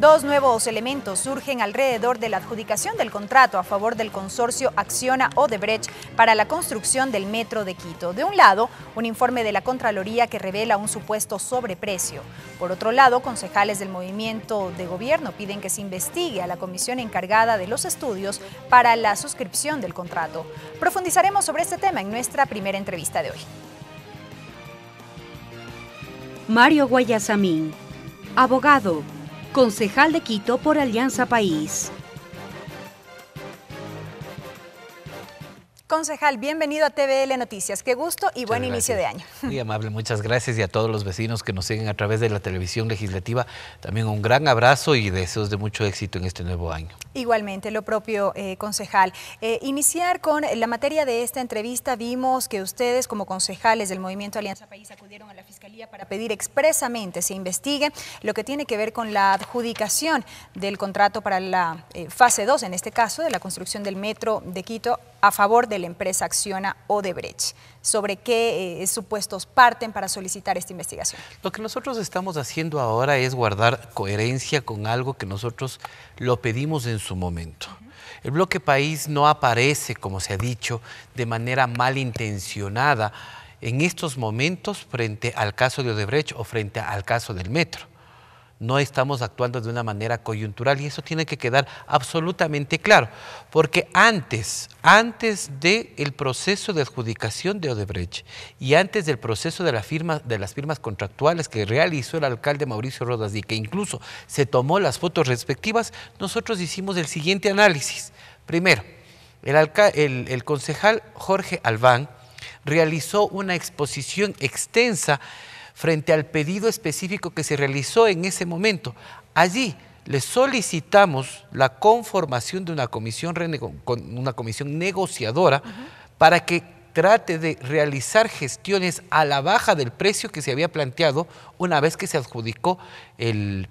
Dos nuevos elementos surgen alrededor de la adjudicación del contrato a favor del consorcio Acciona Odebrecht para la construcción del metro de Quito. De un lado, un informe de la Contraloría que revela un supuesto sobreprecio. Por otro lado, concejales del movimiento de gobierno piden que se investigue a la comisión encargada de los estudios para la suscripción del contrato. Profundizaremos sobre este tema en nuestra primera entrevista de hoy. Mario Guayasamín, abogado, concejal de Quito por Alianza País. Concejal, bienvenido a TVL Noticias. Qué gusto y buen inicio de año. Muy amable, muchas gracias y a todos los vecinos que nos siguen a través de la televisión legislativa. También un gran abrazo y deseos de mucho éxito en este nuevo año. Igualmente, lo propio, eh, concejal. Eh, iniciar con la materia de esta entrevista, vimos que ustedes como concejales del Movimiento Alianza País acudieron a la Fiscalía para pedir expresamente se investigue lo que tiene que ver con la adjudicación del contrato para la eh, fase 2, en este caso, de la construcción del metro de Quito a favor de la empresa Acciona Odebrecht. ¿Sobre qué eh, supuestos parten para solicitar esta investigación? Lo que nosotros estamos haciendo ahora es guardar coherencia con algo que nosotros lo pedimos en su momento. El bloque país no aparece, como se ha dicho, de manera malintencionada en estos momentos frente al caso de Odebrecht o frente al caso del metro no estamos actuando de una manera coyuntural y eso tiene que quedar absolutamente claro, porque antes, antes del proceso de adjudicación de Odebrecht y antes del proceso de, la firma, de las firmas contractuales que realizó el alcalde Mauricio Rodas y que incluso se tomó las fotos respectivas, nosotros hicimos el siguiente análisis. Primero, el, el, el concejal Jorge Albán realizó una exposición extensa frente al pedido específico que se realizó en ese momento. Allí le solicitamos la conformación de una comisión, una comisión negociadora para que trate de realizar gestiones a la baja del precio que se había planteado una vez que se adjudicó el,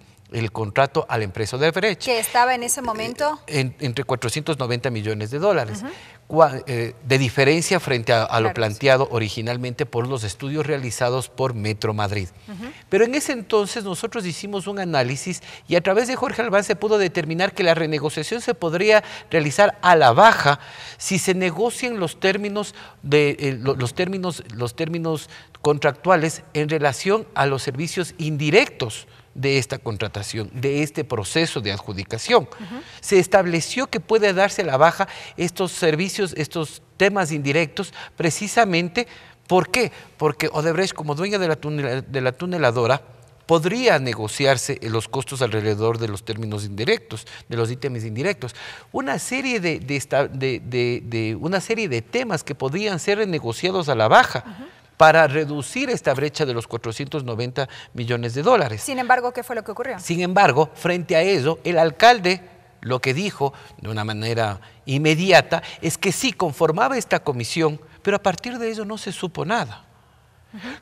contrato a la empresa de brecha. Que estaba en ese momento. entre 490 millones de dólares. Eh, de diferencia frente a, lo planteado originalmente por los estudios realizados por Metro Madrid. Pero en ese entonces nosotros hicimos un análisis y a través de Jorge Albán se pudo determinar que la renegociación se podría realizar a la baja si se negocian los términos de eh, los términos los términos contractuales en relación a los servicios indirectos de esta contratación, de este proceso de adjudicación. Se estableció que puede darse a la baja estos servicios, estos temas indirectos, precisamente, ¿por qué? Porque Odebrecht, como dueña de la, de la tuneladora, podría negociarse los costos alrededor de los términos indirectos, de los ítems indirectos. Una serie de, de, de, una serie de temas que podrían ser negociados a la baja para reducir esta brecha de los 490 millones de dólares. Sin embargo, ¿qué fue lo que ocurrió? Sin embargo, frente a eso, el alcalde lo que dijo de una manera inmediata es que sí conformaba esta comisión, pero a partir de eso no se supo nada.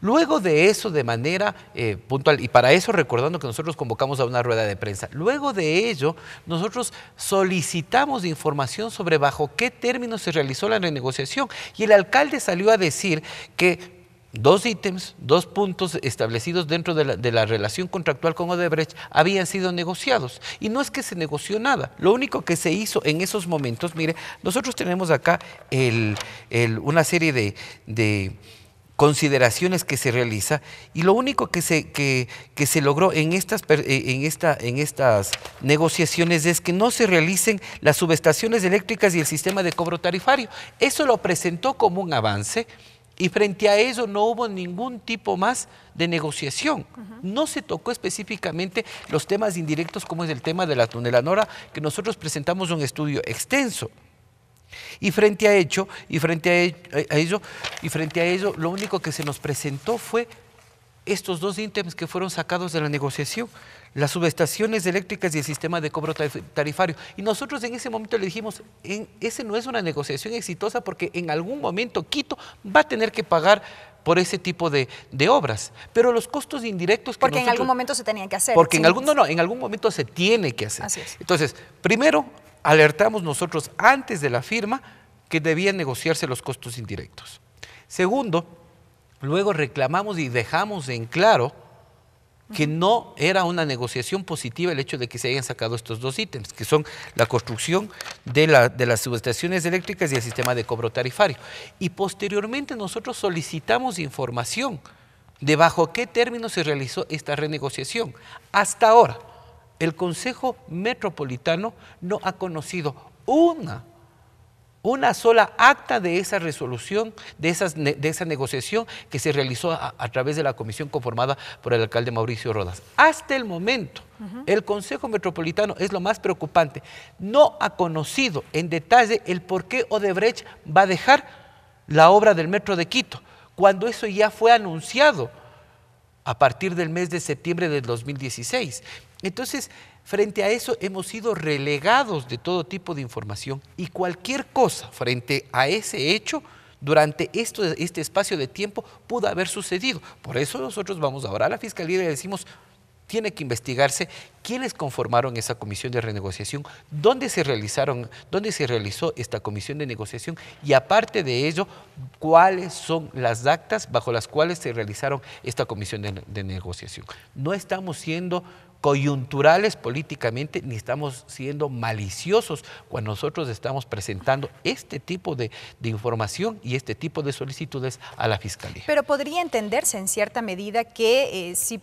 Luego de eso, de manera eh, puntual, y para eso recordando que nosotros convocamos a una rueda de prensa, luego de ello, nosotros solicitamos información sobre bajo qué términos se realizó la renegociación. Y el alcalde salió a decir que dos ítems, dos puntos establecidos dentro de la, relación contractual con Odebrecht habían sido negociados. Y no es que se negoció nada, lo único que se hizo en esos momentos, mire, nosotros tenemos acá el, una serie de, consideraciones que se realiza y lo único que se, que, se logró en estas, eh, en, esta, en estas negociaciones es que no se realicen las subestaciones eléctricas y el sistema de cobro tarifario. Eso lo presentó como un avance y frente a eso no hubo ningún tipo más de negociación. No se tocó específicamente los temas indirectos como es el tema de la Nora, que nosotros presentamos un estudio extenso. Y frente a ello, y frente a ello, y frente a ello, lo único que se nos presentó fue estos dos ítems que fueron sacados de la negociación, las subestaciones eléctricas y el sistema de cobro tarifario. Y nosotros en ese momento le dijimos, en, ese no es una negociación exitosa porque en algún momento Quito va a tener que pagar por ese tipo de, obras. Pero los costos indirectos que Porque en algún momento se tenían que hacer. Porque en algún, no, en algún momento se tiene que hacer. Así es. Entonces, primero, alertamos nosotros antes de la firma que debían negociarse los costos indirectos. Segundo, luego reclamamos y dejamos en claro que no era una negociación positiva el hecho de que se hayan sacado estos dos ítems, que son la construcción de, las subestaciones eléctricas y el sistema de cobro tarifario. Y posteriormente nosotros solicitamos información de bajo qué términos se realizó esta renegociación. Hasta ahora, el Consejo Metropolitano no ha conocido una una sola acta de esa resolución, de, esas, de esa negociación que se realizó a, través de la comisión conformada por el alcalde Mauricio Rodas. Hasta el momento, el Consejo Metropolitano es lo más preocupante. No ha conocido en detalle el por qué Odebrecht va a dejar la obra del Metro de Quito, cuando eso ya fue anunciado a partir del mes de septiembre del 2016. Entonces, frente a eso hemos sido relegados de todo tipo de información y cualquier cosa frente a ese hecho durante esto, este espacio de tiempo pudo haber sucedido. Por eso nosotros vamos ahora a la Fiscalía y le decimos, tiene que investigarse quiénes conformaron esa comisión de renegociación, dónde se realizaron, dónde se realizó esta comisión de negociación y aparte de ello, cuáles son las actas bajo las cuales se realizaron esta comisión de, negociación. No estamos siendo coyunturales políticamente ni estamos siendo maliciosos cuando nosotros estamos presentando este tipo de, información y este tipo de solicitudes a la Fiscalía. Pero podría entenderse en cierta medida que eh, si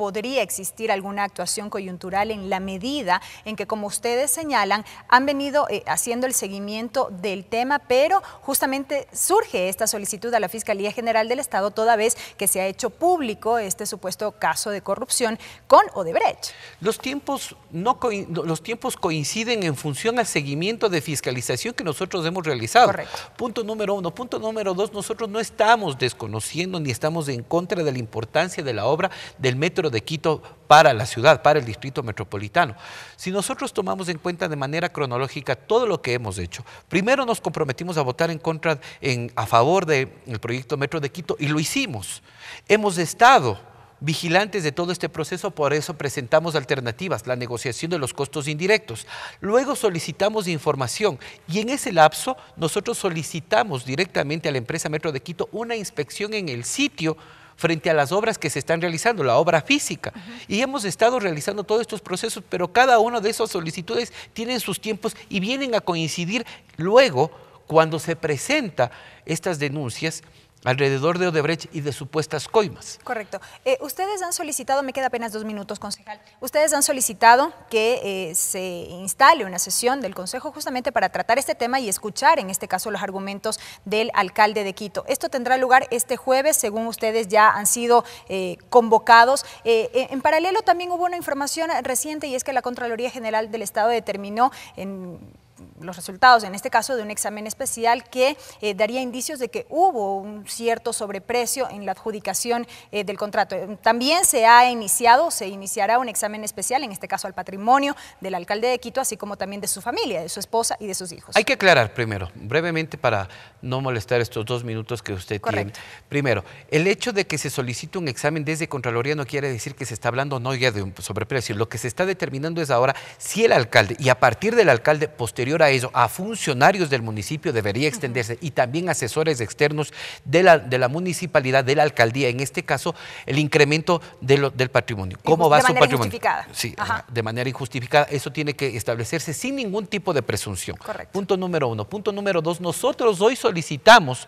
podría existir alguna actuación coyuntural en la medida en que, como ustedes señalan, han venido eh, haciendo el seguimiento del tema, pero justamente surge esta solicitud a la Fiscalía General del Estado toda vez que se ha hecho público este supuesto caso de corrupción con Odebrecht. Los tiempos, no los tiempos coinciden en función al seguimiento de fiscalización que nosotros hemos realizado. Correcto. Punto número uno. Punto número dos, nosotros no estamos desconociendo ni estamos en contra de la importancia de la obra del metro de Quito para la ciudad, para el distrito metropolitano. Si nosotros tomamos en cuenta de manera cronológica todo lo que hemos hecho, primero nos comprometimos a votar en contra, en, a favor del proyecto Metro de Quito y lo hicimos. Hemos estado vigilantes de todo este proceso, por eso presentamos alternativas, la negociación de los costos indirectos. Luego solicitamos información y en ese lapso nosotros solicitamos directamente a la empresa Metro de Quito una inspección en el sitio frente a las obras que se están realizando, la obra física. Y hemos estado realizando todos estos procesos, pero cada una de esas solicitudes tiene sus tiempos y vienen a coincidir luego cuando se presenta estas denuncias alrededor de Odebrecht y de supuestas coimas. Correcto. Eh, ustedes han solicitado, me queda apenas dos minutos, concejal, ustedes han solicitado que eh, se instale una sesión del Consejo justamente para tratar este tema y escuchar en este caso los argumentos del alcalde de Quito. Esto tendrá lugar este jueves, según ustedes ya han sido eh, convocados. en paralelo también hubo una información reciente y es que la Contraloría General del Estado determinó en los resultados, en este caso de un examen especial que eh, daría indicios de que hubo un cierto sobreprecio en la adjudicación eh, del contrato. También se ha iniciado, se iniciará un examen especial, en este caso al patrimonio del alcalde de Quito, así como también de su familia, de su esposa y de sus hijos. Hay que aclarar primero, brevemente para no molestar estos dos minutos que usted tiene. Primero, el hecho de que se solicite un examen desde Contraloría no quiere decir que se está hablando no ya de un sobreprecio. Lo que se está determinando es ahora si el alcalde, y a partir del alcalde posterior a a funcionarios del municipio debería extenderse y también asesores externos de la, de la municipalidad, de la alcaldía, en este caso el incremento del patrimonio. ¿Cómo va su patrimonio? Sí, de manera injustificada. Eso tiene que establecerse sin ningún tipo de presunción. Punto número uno. Punto número dos, nosotros hoy solicitamos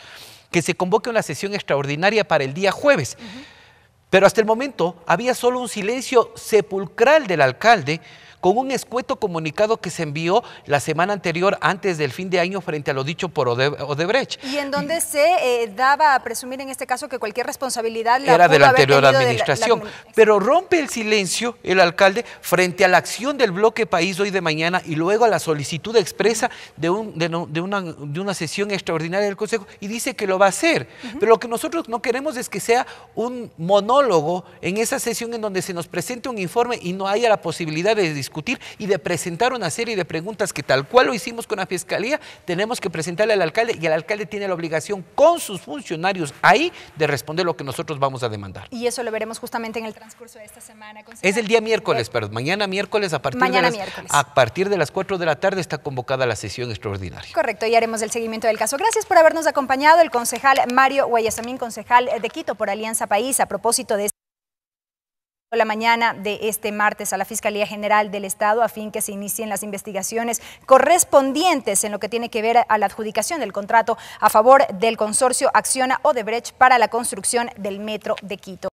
que se convoque una sesión extraordinaria para el día jueves. Pero hasta el momento había solo un silencio sepulcral del alcalde con un escueto comunicado que se envió la semana anterior antes del fin de año frente a lo dicho por Odebrecht. Y en donde se eh, daba a presumir en este caso que cualquier responsabilidad la era de la anterior administración. Pero rompe el silencio el alcalde frente a la acción del bloque país hoy de mañana y luego a la solicitud expresa de, una, sesión extraordinaria del Consejo y dice que lo va a hacer. Pero lo que nosotros no queremos es que sea un monólogo en esa sesión en donde se nos presente un informe y no haya la posibilidad de discutir y de presentar una serie de preguntas que tal cual lo hicimos con la Fiscalía, tenemos que presentarle al alcalde y el alcalde tiene la obligación con sus funcionarios ahí de responder lo que nosotros vamos a demandar. Y eso lo veremos justamente en el transcurso de esta semana. Es el día miércoles, pero mañana miércoles a partir, de las, miércoles. a partir de las 4 de la tarde está convocada la sesión extraordinaria. Correcto, y haremos el seguimiento del caso. Gracias por habernos acompañado el concejal Mario Guayasamín, concejal de Quito por Alianza País, a propósito de la mañana de este martes a la Fiscalía General del Estado a fin que se inicien las investigaciones correspondientes en lo que tiene que ver a la adjudicación del contrato a favor del consorcio Acciona Odebrecht para la construcción del metro de Quito.